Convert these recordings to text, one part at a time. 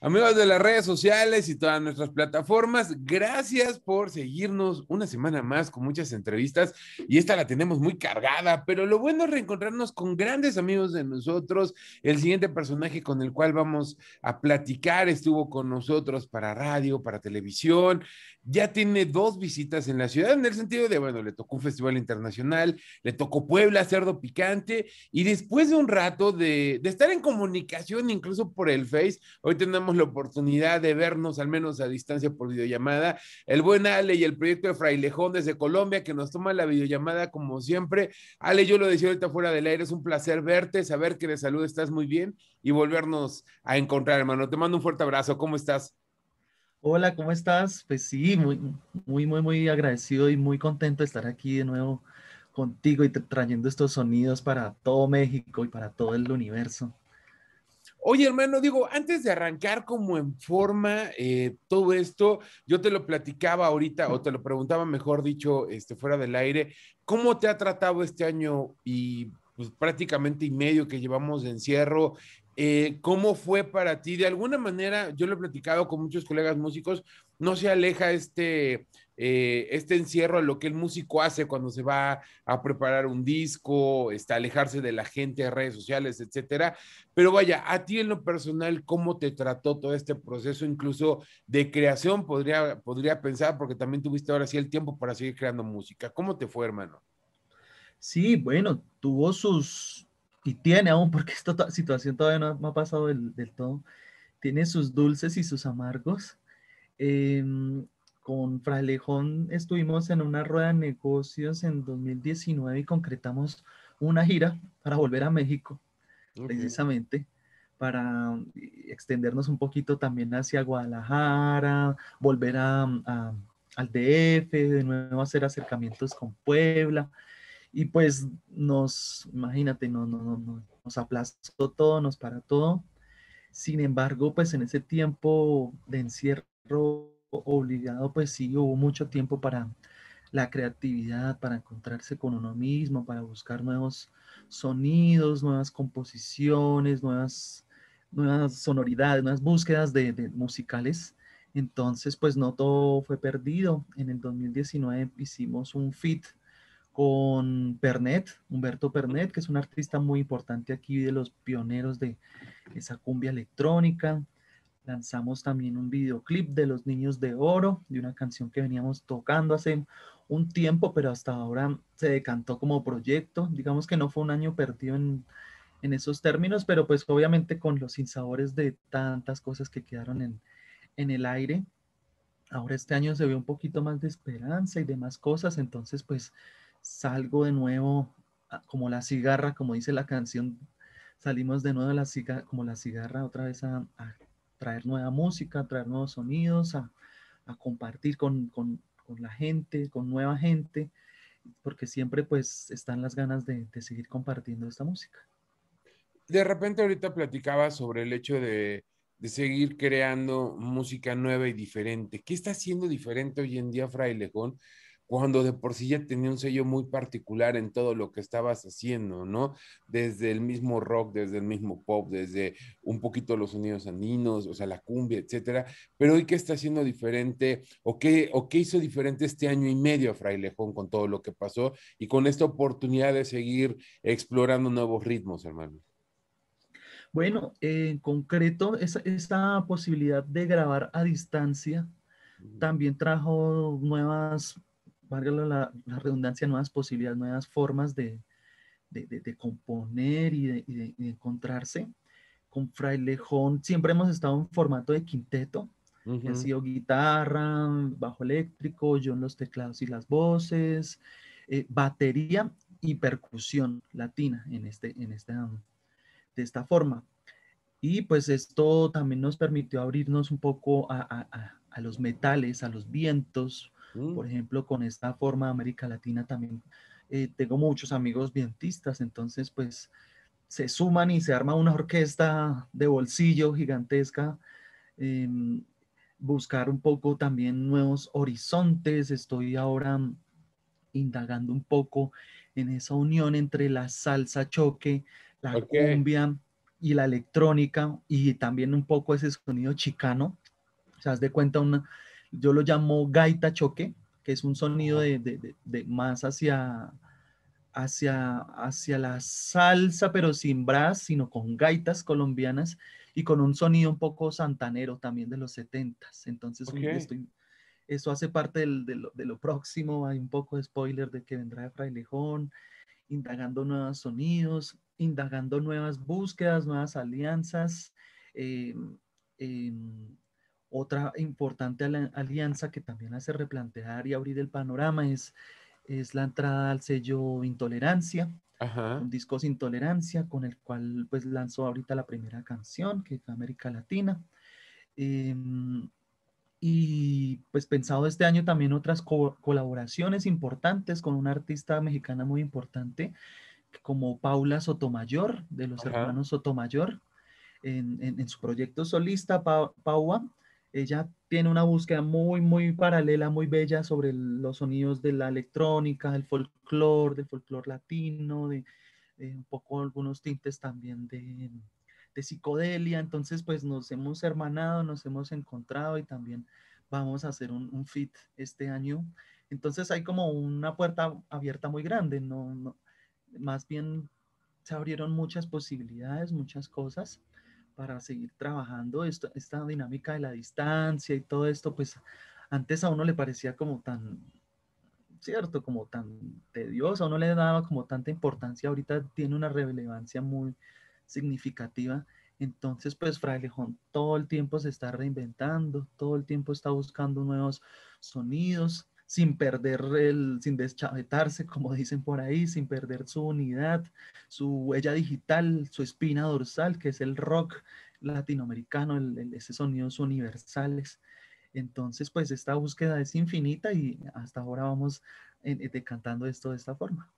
Amigos de las redes sociales y todas nuestras plataformas, gracias por seguirnos una semana más con muchas entrevistas y esta la tenemos muy cargada, pero lo bueno es reencontrarnos con grandes amigos de nosotros. El siguiente personaje con el cual vamos a platicar estuvo con nosotros para radio, para televisión, ya tiene dos visitas en la ciudad en el sentido de, bueno, le tocó un festival internacional, le tocó Puebla, Cerdo Picante y después de un rato de, estar en comunicación incluso por el Face, hoy tenemos la oportunidad de vernos, al menos a distancia por videollamada. El buen Ale y el proyecto de Frailejón desde Colombia, que nos toma la videollamada como siempre. Ale, yo lo decía ahorita fuera del aire, es un placer verte, saber que de salud estás muy bien y volvernos a encontrar, hermano. Te mando un fuerte abrazo, ¿cómo estás? Hola, ¿cómo estás? Pues sí, muy, muy, muy, muy agradecido y muy contento de estar aquí de nuevo contigo y trayendo estos sonidos para todo México y para todo el universo. Oye, hermano, digo, antes de arrancar como en forma eh, todo esto, yo te lo platicaba ahorita, o te lo preguntaba, mejor dicho, este, fuera del aire, ¿cómo te ha tratado este año y pues, prácticamente y medio que llevamos de encierro? Eh, ¿Cómo fue para ti? De alguna manera, yo lo he platicado con muchos colegas músicos, no se aleja este eh, este encierro a lo que el músico hace cuando se va a preparar un disco, está alejarse de la gente, redes sociales, etcétera. Pero vaya, a ti en lo personal, ¿cómo te trató todo este proceso, incluso de creación? Podría, podría pensar, porque también tuviste ahora sí el tiempo para seguir creando música. ¿Cómo te fue, hermano? Sí, bueno, tuvo sus, y tiene aún, porque esta situación todavía no, ha pasado del, del, todo, tiene sus dulces y sus amargos. Eh, con Fralejón estuvimos en una rueda de negocios en 2019 y concretamos una gira para volver a México, precisamente, para eh, extendernos un poquito también hacia Guadalajara, volver a, al DF, de nuevo hacer acercamientos con Puebla. Y pues nos, imagínate, nos aplastó todo, nos para todo. Sin embargo, pues en ese tiempo de encierro obligado, pues sí, hubo mucho tiempo para la creatividad, para encontrarse con uno mismo, para buscar nuevos sonidos, nuevas composiciones, nuevas, nuevas sonoridades, nuevas búsquedas de, musicales. Entonces, pues no todo fue perdido. En el 2019 hicimos un fit con Pernet, Humberto Pernet, que es un artista muy importante aquí de los pioneros de esa cumbia electrónica lanzamos también un videoclip de Los Niños de Oro, de una canción que veníamos tocando hace un tiempo, pero hasta ahora se decantó como proyecto. Digamos que no fue un año perdido en, esos términos, pero pues obviamente con los insabores de tantas cosas que quedaron en, el aire. Ahora este año se ve un poquito más de esperanza y demás cosas, entonces pues salgo de nuevo como la cigarra, como dice la canción, salimos de nuevo la como la cigarra otra vez a traer nueva música, traer nuevos sonidos, a, compartir con, la gente, con nueva gente, porque siempre pues están las ganas de, seguir compartiendo esta música. De repente ahorita platicaba sobre el hecho de, seguir creando música nueva y diferente. ¿Qué está haciendo diferente hoy en día Frailejón? cuando de por sí ya tenía un sello muy particular en todo lo que estabas haciendo, ¿no? Desde el mismo rock, desde el mismo pop, desde un poquito los sonidos andinos, o sea, la cumbia, etcétera. Pero hoy, ¿qué está haciendo diferente o qué, o qué hizo diferente este año y medio a Frailejón con todo lo que pasó y con esta oportunidad de seguir explorando nuevos ritmos, hermano? Bueno, en concreto, esa, esta posibilidad de grabar a distancia también trajo nuevas valga la, redundancia, nuevas posibilidades, nuevas formas de, de, de, componer y de, encontrarse. Con Fray Lejón siempre hemos estado en formato de quinteto, ha sido guitarra, bajo eléctrico, yo en los teclados y las voces, eh, batería y percusión latina en este, en este, de esta forma. Y pues esto también nos permitió abrirnos un poco a, a, a, a los metales, a los vientos, por mm. ejemplo, con esta forma de América Latina también eh, tengo muchos amigos vientistas, entonces pues se suman y se arma una orquesta de bolsillo gigantesca. Em, buscar un poco también nuevos horizontes. Estoy ahora mm, indagando un poco en esa unión entre la salsa choque, la cumbia y la electrónica y también un poco ese sonido chicano. O sea, haz de cuenta una, yo lo llamo gaita choque, que es un sonido de, más hacia, hacia, hacia la salsa, pero sin bras, sino con gaitas colombianas y con un sonido un poco santanero también de los setentas. Entonces, eso hace parte de, lo, próximo, hay un poco de spoiler de que vendrá de Lejón, indagando nuevos sonidos, indagando nuevas búsquedas, nuevas alianzas. Em, em, otra importante alianza que también hace replantear y abrir el panorama es, es la entrada al sello Intolerancia, un disco sin tolerancia con el cual pues lanzó ahorita la primera canción que es América Latina. Em, y pues pensado este año también otras colaboraciones importantes con una artista mexicana muy importante como Paula Sotomayor, de los hermanos Sotomayor, en, su proyecto solista Paua. Ella tiene una búsqueda muy, muy paralela, muy bella sobre los sonidos de la electrónica, el folclor, del folclor latino, de, eh, un poco algunos tintes también de, psicodelia. Entonces, pues nos hemos hermanado, nos hemos encontrado y también vamos a hacer un, un fit este año. Entonces hay como una puerta abierta muy grande, no, más bien se abrieron muchas posibilidades, muchas cosas para seguir trabajando esto, esta dinámica de la distancia y todo esto, pues antes a uno le parecía como tan, cierto, como tan a uno le daba como tanta importancia, ahorita tiene una relevancia muy significativa. Entonces, pues Frailejón todo el tiempo se está reinventando, todo el tiempo está buscando nuevos sonidos, sin perder el, sin deschavetarse, como dicen por ahí, sin perder su unidad, su huella digital, su espina dorsal, que es el rock latinoamericano, el, esos sonidos universales. Entonces, pues esta búsqueda es infinita y hasta ahora vamos eh, eh, decantando esto de esta forma.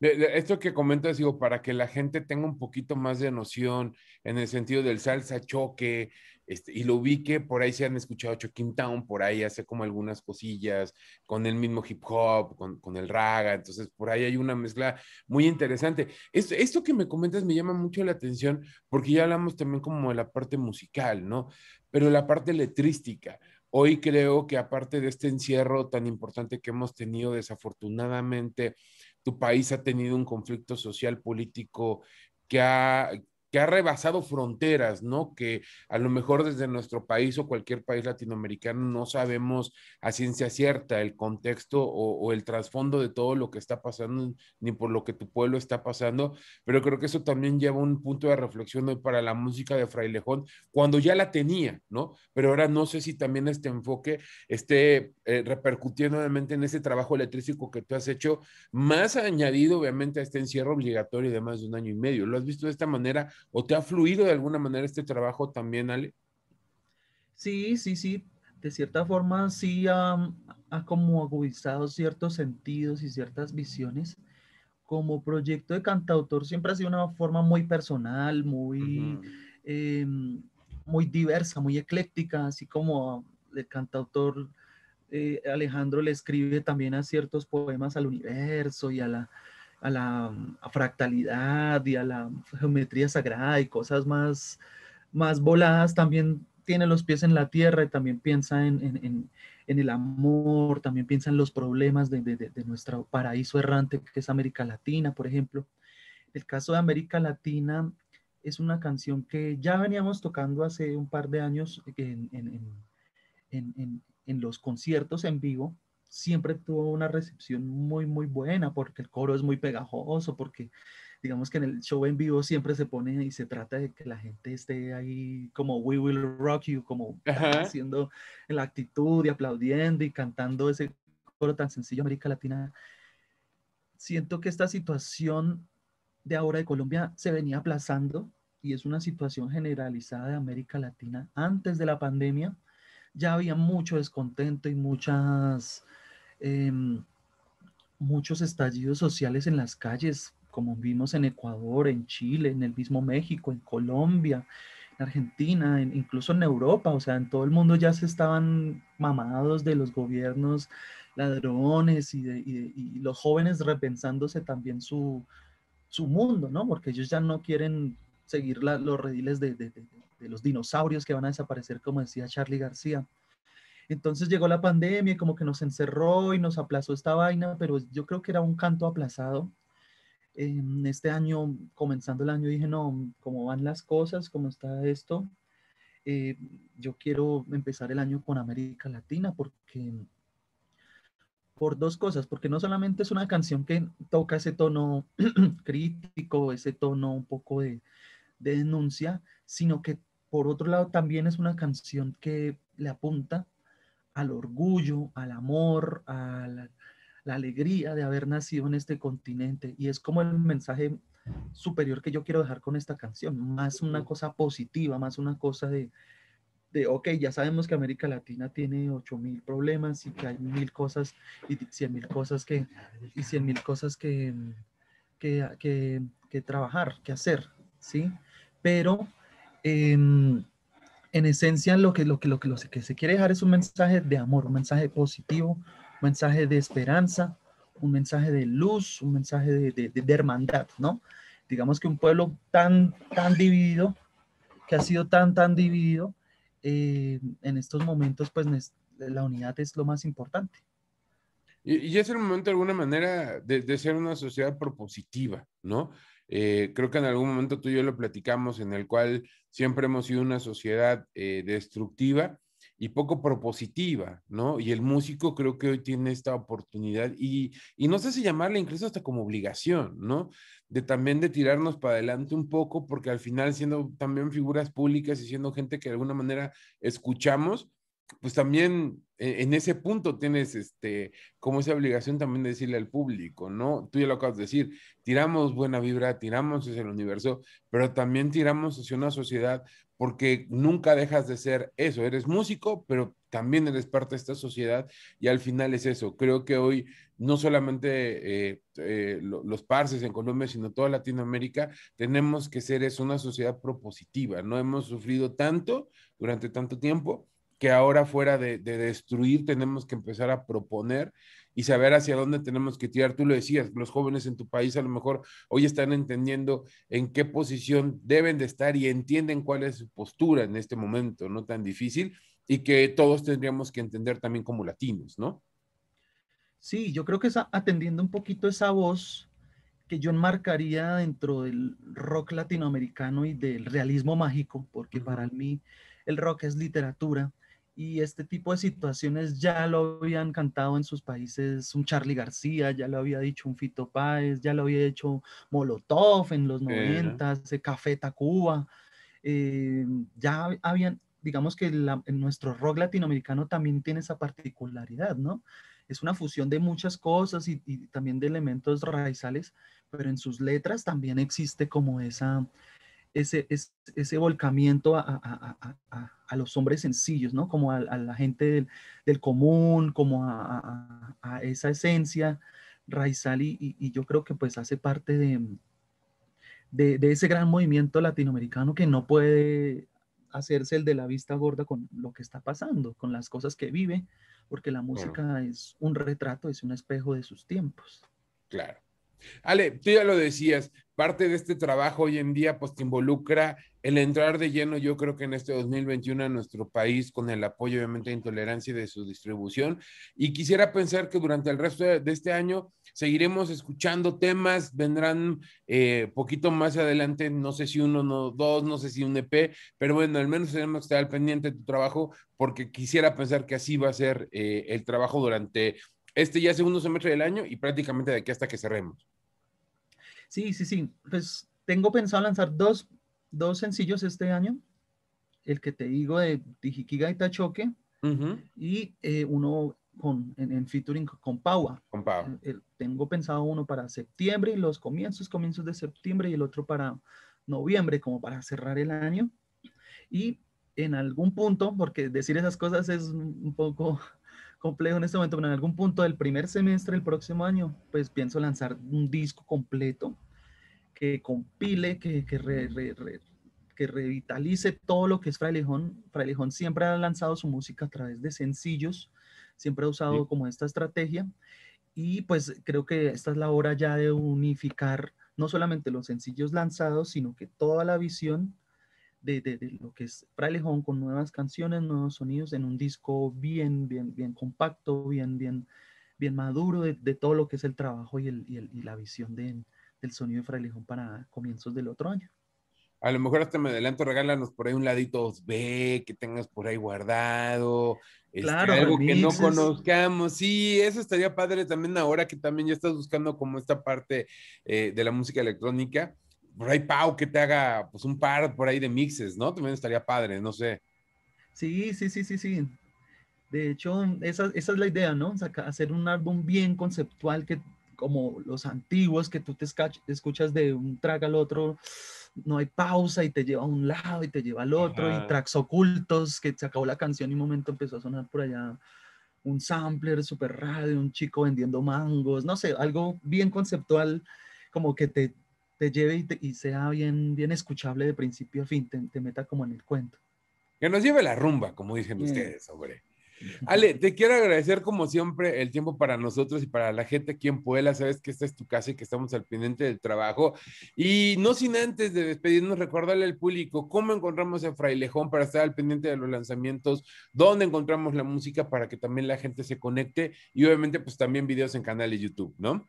esto que comentas, digo, para que la gente tenga un poquito más de noción en el sentido del salsa choque, este, y lo vi que por ahí se han escuchado Choking Town, por ahí hace como algunas cosillas con el mismo hip hop, con, el raga, entonces por ahí hay una mezcla muy interesante. Esto, esto que me comentas me llama mucho la atención porque ya hablamos también como de la parte musical, ¿no? Pero la parte letrística. Hoy creo que aparte de este encierro tan importante que hemos tenido, desafortunadamente, tu país ha tenido un conflicto social, político, que ha, ha rebasado fronteras, ¿no? Que a lo mejor desde nuestro país o cualquier país latinoamericano no sabemos a ciencia cierta el contexto o, el trasfondo de todo lo que está pasando, ni por lo que tu pueblo está pasando, pero creo que eso también lleva un punto de reflexión hoy para la música de Frailejón, cuando ya la tenía, ¿no? Pero ahora no sé si también este enfoque esté eh, repercutiendo nuevamente en ese trabajo eléctrico que tú has hecho, más añadido obviamente a este encierro obligatorio de más de un año y medio. ¿Lo has visto de esta manera ¿O te ha fluido de alguna manera este trabajo también, Ale? Sí, sí, sí. De cierta forma, sí ha como agudizado ciertos sentidos y ciertas visiones. Como proyecto de cantautor siempre ha sido una forma muy personal, muy, em, muy diversa, muy ecléctica, así como el cantautor eh, Alejandro le escribe también a ciertos poemas al universo y a la, a la mm, fractalidad y a la geometría sagrada y cosas más, más voladas, también tiene los pies en la tierra y también piensa en, el amor, también piensa en los problemas de, nuestro paraíso errante que es América Latina, por ejemplo. El caso de América Latina es una canción que ya veníamos tocando hace un par de años en los conciertos en vivo, siempre tuvo una recepción muy, muy buena porque el coro es muy pegajoso, porque digamos que en el show en vivo siempre se pone y se trata de que la gente esté ahí como We Will Rock You, como haciendo la actitud y aplaudiendo y cantando ese coro tan sencillo América Latina. Siento que esta situación de ahora de Colombia se venía aplazando y es una situación generalizada de América Latina antes de la pandemia. Ya había mucho descontento y muchas Em, muchos estallidos sociales en las calles, como vimos en Ecuador, en Chile, en el mismo México, en Colombia, en Argentina, incluso en Europa, o sea, en todo el mundo ya se estaban mamados de los gobiernos ladrones y, los jóvenes repensándose también su, mundo, ¿no? Porque ellos ya no quieren seguir los rediles de, de, los dinosaurios que van a desaparecer, como decía Charlie García. Entonces llegó la pandemia y como que nos encerró y nos aplazó esta vaina, pero yo creo que era un canto aplazado. En este año, comenzando el año, dije, no, cómo van las cosas, cómo está esto, eh, yo quiero empezar el año con América Latina porque por dos cosas, porque no solamente es una canción que toca ese tono crítico, ese tono un poco de, de, denuncia, sino que por otro lado también es una canción que le apunta al orgullo, al amor, a la, alegría de haber nacido en este continente. Y es como el mensaje superior que yo quiero dejar con esta canción, más una cosa positiva, más una cosa de, de ok, ya sabemos que América Latina tiene ocho mil problemas y que hay mil cosas y 100 mil cosas que, y cien mil cosas que, que, que, que, trabajar, que hacer, ¿sí? Pero... Em, en esencia lo que, lo, que, lo, que, lo que se quiere dejar es un mensaje de amor, un mensaje positivo, un mensaje de esperanza, un mensaje de luz, un mensaje de, hermandad, ¿no? Digamos que un pueblo tan, tan dividido, que ha sido tan, tan dividido, eh, en estos momentos, pues la unidad es lo más importante. Y, es el momento, de alguna manera, de ser una sociedad propositiva, ¿no? Eh, creo que en algún momento tú y yo lo platicamos, en el cual siempre hemos sido una sociedad eh, destructiva y poco propositiva, ¿no? Y el músico creo que hoy tiene esta oportunidad y, no sé si llamarla incluso hasta como obligación, ¿no? De también de tirarnos para adelante un poco, porque al final siendo también figuras públicas y siendo gente que de alguna manera escuchamos, pues también e-, en ese punto tienes este, como esa obligación también de decirle al público, ¿no? Tú ya lo acabas de decir, tiramos buena vibra, tiramos hacia el universo, pero también tiramos hacia una sociedad porque nunca dejas de ser eso, eres músico, pero también eres parte de esta sociedad y al final es eso. Creo que hoy no solamente eh, eh, los parces en Colombia, sino toda Latinoamérica, tenemos que ser es una sociedad propositiva, ¿no? Hemos sufrido tanto durante tanto tiempo que ahora fuera de, de, destruir tenemos que empezar a proponer y saber hacia dónde tenemos que tirar. Tú lo decías, los jóvenes en tu país a lo mejor hoy están entendiendo en qué posición deben de estar y entienden cuál es su postura en este momento, no tan difícil, y que todos tendríamos que entender también como latinos, ¿no? Sí, yo creo que es atendiendo un poquito esa voz que yo enmarcaría dentro del rock latinoamericano y del realismo mágico, porque para mí el rock es literatura, y este tipo de situaciones ya lo habían cantado en sus países un Charlie García, ya lo había dicho un Fito Páez, ya lo había hecho Molotov en los noventas, eh, Café Tacuba. Eh, ya habían, digamos que en nuestro rock latinoamericano también tiene esa particularidad, ¿no? Es una fusión de muchas cosas y, y también de elementos raizales, pero en sus letras también existe como esa, ese, ese, volcamiento a, los hombres sencillos, ¿no? Como a, la gente del, común, como a, esa esencia. Raizal y, y, yo creo que pues hace parte de, de, ese gran movimiento latinoamericano que no puede hacerse el de la vista gorda con lo que está pasando, con las cosas que vive, porque la música es un retrato, es un espejo de sus tiempos. Claro. Ale, tú ya lo decías, parte de este trabajo hoy en día pues te involucra el entrar de lleno, yo creo que en este 2021 a nuestro país con el apoyo obviamente de intolerancia y de su distribución. Y quisiera pensar que durante el resto de este año seguiremos escuchando temas, vendrán eh, poquito más adelante, no sé si uno, no dos, no sé si un EP, pero bueno, al menos tenemos que estar al pendiente de tu trabajo porque quisiera pensar que así va a ser eh, el trabajo durante este ya es segundo semestre del año y prácticamente de aquí hasta que cerremos. Sí, sí, sí. Pues tengo pensado lanzar dos, sencillos este año. El que te digo de Tijiquiga Gaita Choque y eh, uno con, en, featuring con Paua. Con tengo pensado uno para septiembre y los comienzos, comienzos de septiembre y el otro para noviembre, como para cerrar el año. Y en algún punto, porque decir esas cosas es un poco complejo en este momento, pero en algún punto del primer semestre del próximo año, pues pienso lanzar un disco completo que compile, que, que, que revitalice todo lo que es Frailejón. Frailejón siempre ha lanzado su música a través de sencillos, siempre ha usado como esta estrategia y pues creo que esta es la hora ya de unificar no solamente los sencillos lanzados, sino que toda la visión de, de, lo que es Frailejón con nuevas canciones, nuevos sonidos en un disco bien, bien, bien compacto, bien, bien, bien maduro de, de todo lo que es el trabajo y, el, y, el, y la visión del sonido de Frailejón para comienzos del otro año. A lo mejor hasta me adelanto, regálanos por ahí un ladito 2B que tengas por ahí guardado. Este, algo que no conozcamos. Sí, eso estaría padre también ahora que también ya estás buscando como esta parte eh, de la música electrónica Ray Pau que te haga pues un par por ahí de mixes, ¿no? También estaría padre, no sé. Sí, sí, sí, sí, sí. De hecho, esa, esa es la idea, ¿no? hacer un álbum bien conceptual que como los antiguos que tú te escuchas de un track al otro, no hay pausa y te lleva a un lado y te lleva al otro y tracks ocultos que se acabó la canción y un momento empezó a sonar por allá un sampler super radio, un chico vendiendo mangos, no sé, algo bien conceptual como que te te lleve y, sea bien, bien escuchable de principio a fin, te, meta como en el cuento. Que nos lleve la rumba, como dicen ustedes, hombre. Ale, te quiero agradecer como siempre el tiempo para nosotros y para la gente aquí en Puebla. Sabes que esta es tu casa y que estamos al pendiente del trabajo. Y no sin antes de despedirnos, recordarle al público cómo encontramos a Frailejón para estar al pendiente de los lanzamientos, dónde encontramos la música para que también la gente se conecte y obviamente pues también videos en canales YouTube, ¿no?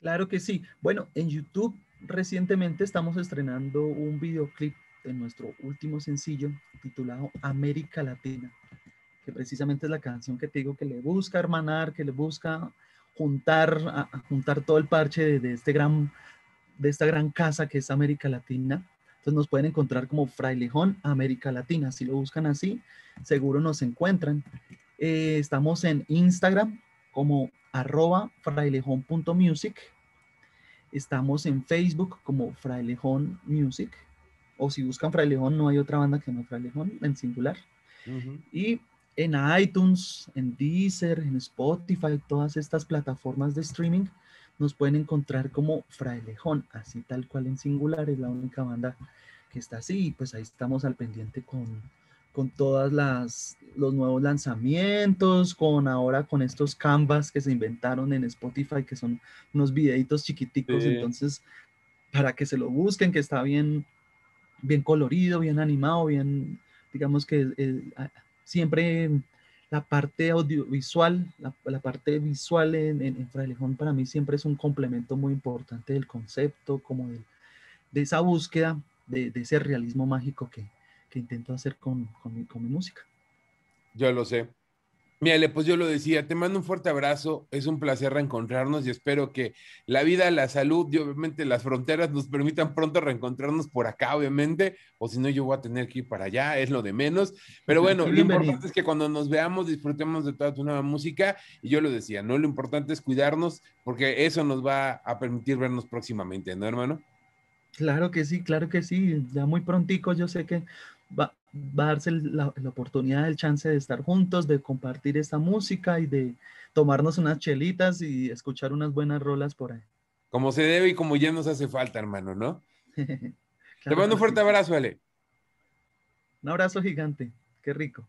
Claro que sí. Bueno, en YouTube Recientemente estamos estrenando un videoclip de nuestro último sencillo titulado América Latina, que precisamente es la canción que te digo que le busca hermanar, que le busca juntar, juntar todo el parche de, este gran, de esta gran casa que es América Latina. Entonces nos pueden encontrar como Frailejón América Latina. Si lo buscan así, seguro nos encuentran. Eh, estamos en Instagram como arroba frailejón.music Estamos en Facebook como Frailejón Music, o si buscan Frailejón, no hay otra banda que no Frailejón, en singular. Y en iTunes, en Deezer, en Spotify, todas estas plataformas de streaming, nos pueden encontrar como Frailejón, así tal cual en singular, es la única banda que está así, y pues ahí estamos al pendiente con con todas las los nuevos lanzamientos, con ahora con estos canvas que se inventaron en Spotify, que son unos videitos chiquiticos, entonces para que se lo busquen, que está bien, bien colorido, bien animado, bien, digamos que siempre la parte audiovisual, la, parte visual en, en, para mí siempre es un complemento muy importante del concepto, como de, esa búsqueda de ese realismo mágico que, intento hacer con, mi, música. Yo lo sé. Mírale, pues yo lo decía, te mando un fuerte abrazo, es un placer reencontrarnos y espero que la vida, la salud y obviamente las fronteras nos permitan pronto reencontrarnos por acá, obviamente, o si no yo voy a tener que ir para allá, es lo de menos, pero bueno, lo importante es que cuando nos veamos disfrutemos de toda tu nueva música y yo lo decía, ¿no? Lo importante es cuidarnos porque eso nos va a permitir vernos próximamente, ¿no, hermano? Claro que sí, claro que sí, ya muy prontico, yo sé que va, a darse la, oportunidad, el chance de estar juntos, de compartir esta música y de tomarnos unas chelitas y escuchar unas buenas rolas por ahí. Como se debe y como ya nos hace falta, hermano, ¿no? Te mando un fuerte abrazo, Ale. Un abrazo gigante, qué rico.